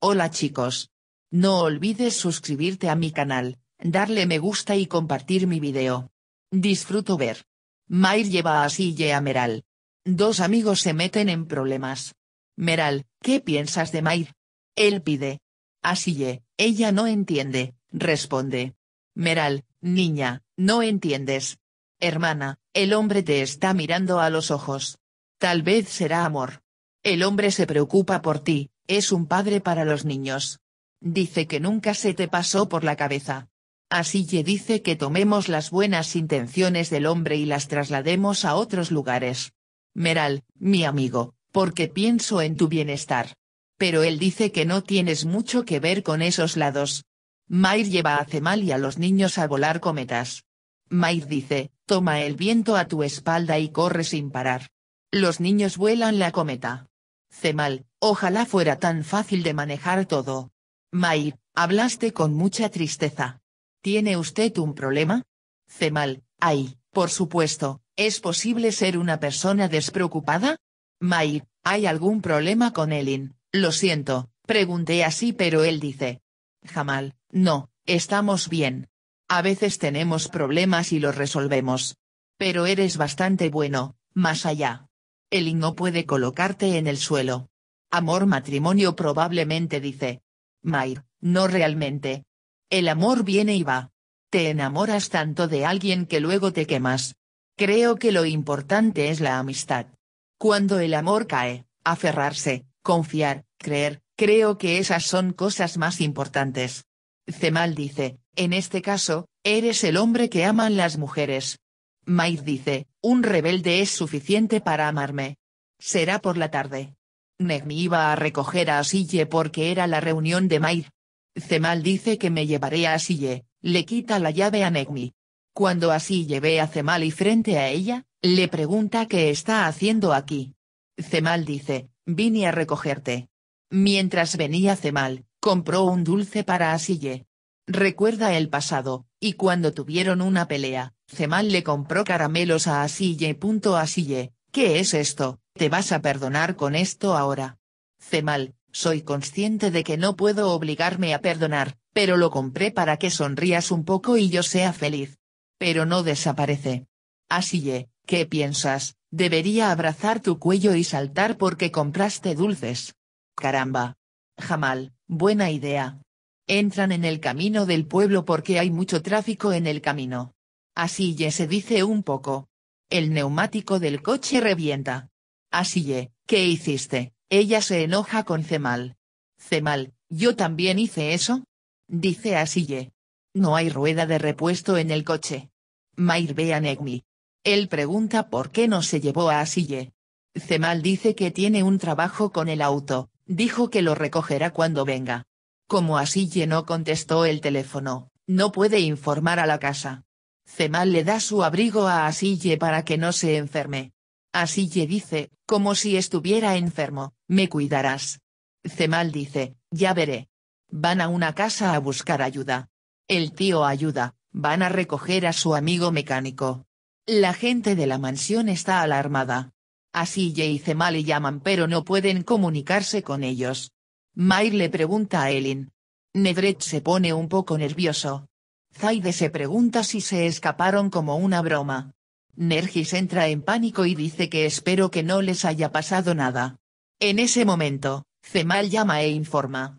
Hola chicos. No olvides suscribirte a mi canal, darle me gusta y compartir mi video. Disfruto ver. Mair lleva a Sille a Meral. Dos amigos se meten en problemas. Meral, ¿qué piensas de Mair? Él pide. Asiye, ella no entiende, responde. Meral, niña, no entiendes. Hermana, el hombre te está mirando a los ojos. Tal vez será amor. El hombre se preocupa por ti, es un padre para los niños. Dice que nunca se te pasó por la cabeza. Así que dice que tomemos las buenas intenciones del hombre y las traslademos a otros lugares. Meral, mi amigo, porque pienso en tu bienestar. Pero él dice que no tienes mucho que ver con esos lados. Mair lleva a Cemal y a los niños a volar cometas. Mair dice, toma el viento a tu espalda y corre sin parar. Los niños vuelan la cometa. Cemal, ojalá fuera tan fácil de manejar todo. May, hablaste con mucha tristeza. ¿Tiene usted un problema? Cemal, ay, por supuesto, ¿es posible ser una persona despreocupada? May, ¿hay algún problema con Elin? Lo siento, pregunté así pero él dice. Jamal, no, estamos bien. A veces tenemos problemas y los resolvemos. Pero eres bastante bueno, más allá y no puede colocarte en el suelo. Amor matrimonio probablemente dice. Mair, no realmente. El amor viene y va. Te enamoras tanto de alguien que luego te quemas. Creo que lo importante es la amistad. Cuando el amor cae, aferrarse, confiar, creer, creo que esas son cosas más importantes. Zemal dice, en este caso, eres el hombre que aman las mujeres, Maid dice, un rebelde es suficiente para amarme. Será por la tarde. Negmi iba a recoger a Asille porque era la reunión de Maid. Cemal dice que me llevaré a Asille, le quita la llave a Negmi. Cuando Asille ve a Cemal y frente a ella, le pregunta qué está haciendo aquí. Cemal dice, vine a recogerte. Mientras venía Cemal, compró un dulce para Asille. Recuerda el pasado, y cuando tuvieron una pelea, Cemal le compró caramelos a Asille. Asille, ¿qué es esto? Te vas a perdonar con esto ahora. Cemal, soy consciente de que no puedo obligarme a perdonar, pero lo compré para que sonrías un poco y yo sea feliz. Pero no desaparece. Asille, ¿qué piensas? Debería abrazar tu cuello y saltar porque compraste dulces. Caramba. Jamal, buena idea, entran en el camino del pueblo porque hay mucho tráfico en el camino. Así se dice un poco. El neumático del coche revienta. Así ¿qué hiciste? Ella se enoja con Cemal. Cemal, ¿yo también hice eso? Dice así No hay rueda de repuesto en el coche. Mair ve a Negmi. Él pregunta por qué no se llevó a Asille. Cemal dice que tiene un trabajo con el auto, dijo que lo recogerá cuando venga. Como Asille no contestó el teléfono, no puede informar a la casa. Cemal le da su abrigo a Asille para que no se enferme. Asille dice, como si estuviera enfermo, me cuidarás. Cemal dice, ya veré. Van a una casa a buscar ayuda. El tío ayuda, van a recoger a su amigo mecánico. La gente de la mansión está alarmada. Asille y Cemal llaman pero no pueden comunicarse con ellos. Mai le pregunta a Elin. Nedret se pone un poco nervioso. Zaide se pregunta si se escaparon como una broma. Nergis entra en pánico y dice que espero que no les haya pasado nada. En ese momento, Zemal llama e informa.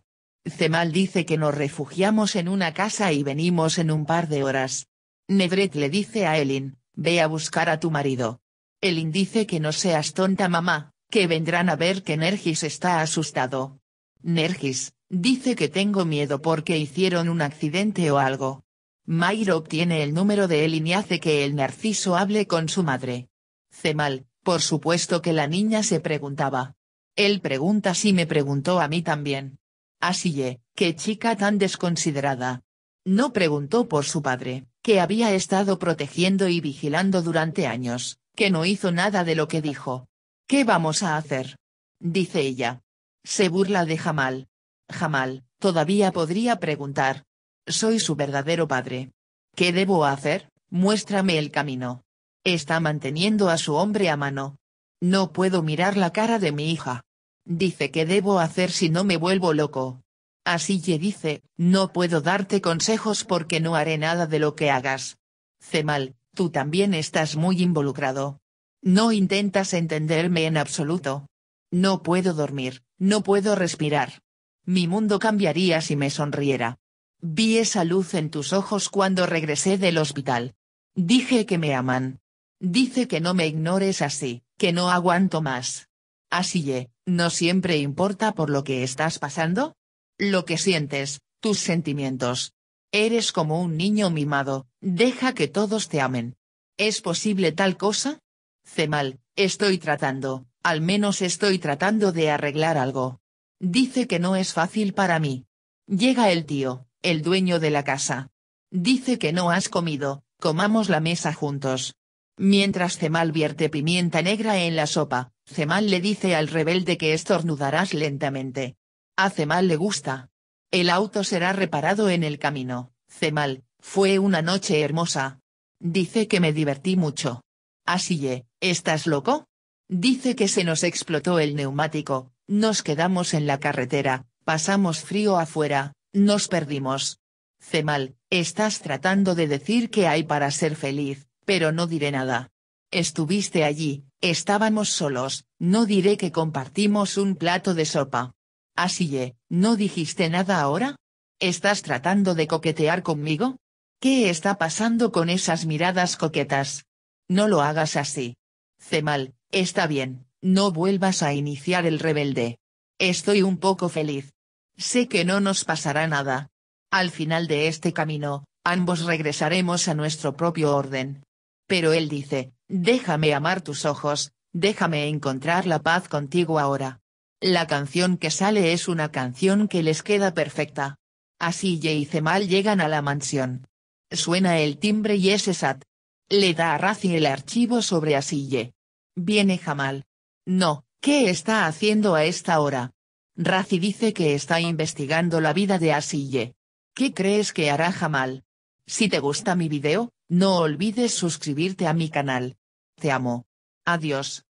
Zemal dice que nos refugiamos en una casa y venimos en un par de horas. Nedret le dice a Elin, ve a buscar a tu marido. Elin dice que no seas tonta mamá, que vendrán a ver que Nergis está asustado. Nergis, dice que tengo miedo porque hicieron un accidente o algo. Mayra obtiene el número de él y hace que el narciso hable con su madre. Cemal, por supuesto que la niña se preguntaba. Él pregunta si me preguntó a mí también. Así ye, qué chica tan desconsiderada. No preguntó por su padre, que había estado protegiendo y vigilando durante años, que no hizo nada de lo que dijo. ¿Qué vamos a hacer? Dice ella. Se burla de Jamal. Jamal, todavía podría preguntar. Soy su verdadero padre. ¿Qué debo hacer? Muéstrame el camino. Está manteniendo a su hombre a mano. No puedo mirar la cara de mi hija. Dice que debo hacer si no me vuelvo loco. Así que dice, no puedo darte consejos porque no haré nada de lo que hagas. Cemal, tú también estás muy involucrado. No intentas entenderme en absoluto. No puedo dormir, no puedo respirar. Mi mundo cambiaría si me sonriera. Vi esa luz en tus ojos cuando regresé del hospital. Dije que me aman. Dice que no me ignores así, que no aguanto más. Así ye, ¿no siempre importa por lo que estás pasando? Lo que sientes, tus sentimientos. Eres como un niño mimado, deja que todos te amen. ¿Es posible tal cosa? Cemal, estoy tratando, al menos estoy tratando de arreglar algo. Dice que no es fácil para mí. Llega el tío, el dueño de la casa. Dice que no has comido, comamos la mesa juntos. Mientras Cemal vierte pimienta negra en la sopa, Cemal le dice al rebelde que estornudarás lentamente. A Cemal le gusta. El auto será reparado en el camino. Cemal, fue una noche hermosa. Dice que me divertí mucho. Así ¿estás loco? Dice que se nos explotó el neumático, nos quedamos en la carretera, pasamos frío afuera, nos perdimos. Cemal, estás tratando de decir que hay para ser feliz, pero no diré nada. Estuviste allí, estábamos solos, no diré que compartimos un plato de sopa. Así ¿no dijiste nada ahora? ¿Estás tratando de coquetear conmigo? ¿Qué está pasando con esas miradas coquetas? No lo hagas así. Cemal, Está bien, no vuelvas a iniciar el rebelde. Estoy un poco feliz. Sé que no nos pasará nada. Al final de este camino, ambos regresaremos a nuestro propio orden. Pero él dice, déjame amar tus ojos, déjame encontrar la paz contigo ahora. La canción que sale es una canción que les queda perfecta. Así y Zemal llegan a la mansión. Suena el timbre y es Esat. Le da a Razi el archivo sobre Asille. Viene Jamal. No, ¿qué está haciendo a esta hora? Razi dice que está investigando la vida de Asille. ¿Qué crees que hará Jamal? Si te gusta mi video, no olvides suscribirte a mi canal. Te amo. Adiós.